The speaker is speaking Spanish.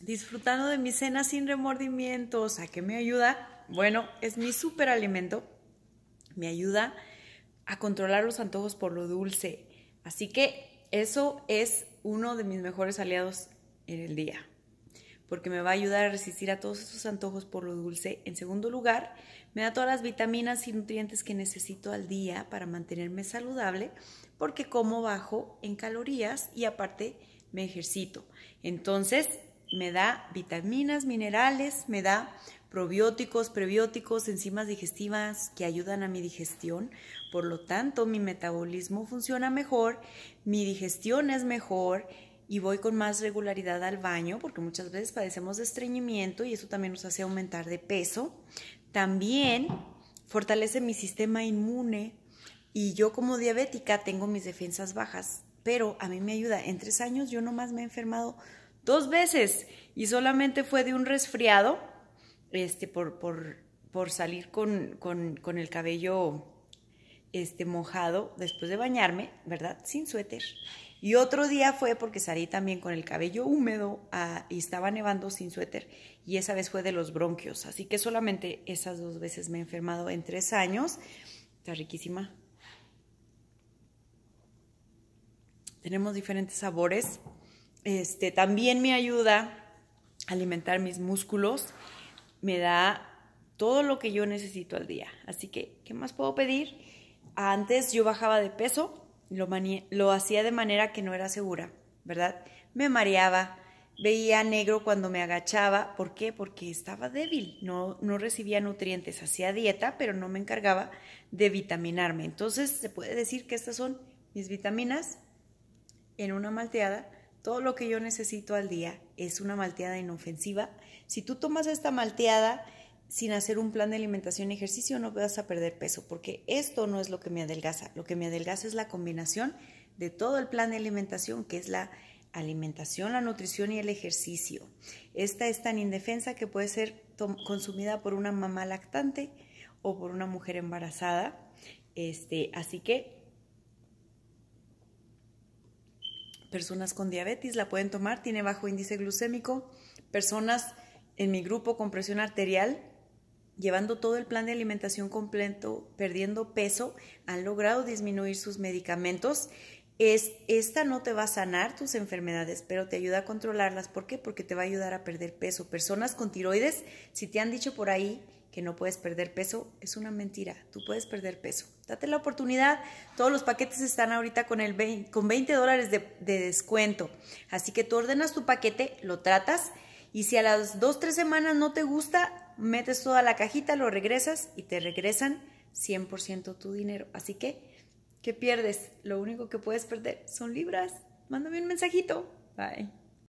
disfrutando de mi cena sin remordimientos. ¿A qué me ayuda? Bueno, es mi superalimento. Me ayuda a controlar los antojos por lo dulce. Así que eso es uno de mis mejores aliados en el día, porque me va a ayudar a resistir a todos esos antojos por lo dulce. En segundo lugar, me da todas las vitaminas y nutrientes que necesito al día para mantenerme saludable, porque como bajo en calorías y aparte me ejercito. Entonces, me da vitaminas, minerales, me da probióticos, prebióticos, enzimas digestivas que ayudan a mi digestión. Por lo tanto, mi metabolismo funciona mejor, mi digestión es mejor y voy con más regularidad al baño porque muchas veces padecemos de estreñimiento y eso también nos hace aumentar de peso. También fortalece mi sistema inmune y yo como diabética tengo mis defensas bajas, pero a mí me ayuda. En tres años yo nomás me he enfermado dos veces y solamente fue de un resfriado este, por, por, por salir con, el cabello este, mojado después de bañarme, ¿verdad? Sin suéter. Y otro día fue porque salí también con el cabello húmedo ah, y estaba nevando sin suéter. Y esa vez fue de los bronquios. Así que solamente esas dos veces me he enfermado en tres años. Está riquísima. Tenemos diferentes sabores. Este, también me ayuda a alimentar mis músculos, me da todo lo que yo necesito al día. Así que, ¿qué más puedo pedir? Antes yo bajaba de peso, lo, hacía de manera que no era segura, ¿verdad? Me mareaba, veía negro cuando me agachaba. ¿Por qué? Porque estaba débil, no, no recibía nutrientes, hacía dieta, pero no me encargaba de vitaminarme. Entonces, se puede decir que estas son mis vitaminas en una malteada todo lo que yo necesito al día es una malteada inofensiva. Si tú tomas esta malteada sin hacer un plan de alimentación y ejercicio, no vas a perder peso, porque esto no es lo que me adelgaza. Lo que me adelgaza es la combinación de todo el plan de alimentación, que es la alimentación, la nutrición y el ejercicio. Esta es tan indefensa que puede ser consumida por una mamá lactante o por una mujer embarazada. Este, así que personas con diabetes la pueden tomar, tiene bajo índice glucémico, personas en mi grupo con presión arterial, llevando todo el plan de alimentación completo, perdiendo peso, han logrado disminuir sus medicamentos. Es, esta no te va a sanar tus enfermedades, pero te ayuda a controlarlas. ¿Por qué? Porque te va a ayudar a perder peso. Personas con tiroides, si te han dicho por ahí que no puedes perder peso es una mentira. Tú puedes perder peso. Date la oportunidad. Todos los paquetes están ahorita con, el 20, con 20 dólares de, descuento. Así que tú ordenas tu paquete, lo tratas y si a las 2, 3 semanas no te gusta, metes toda la cajita, lo regresas y te regresan 100% tu dinero. Así que, ¿qué pierdes? Lo único que puedes perder son libras. Mándame un mensajito. Bye.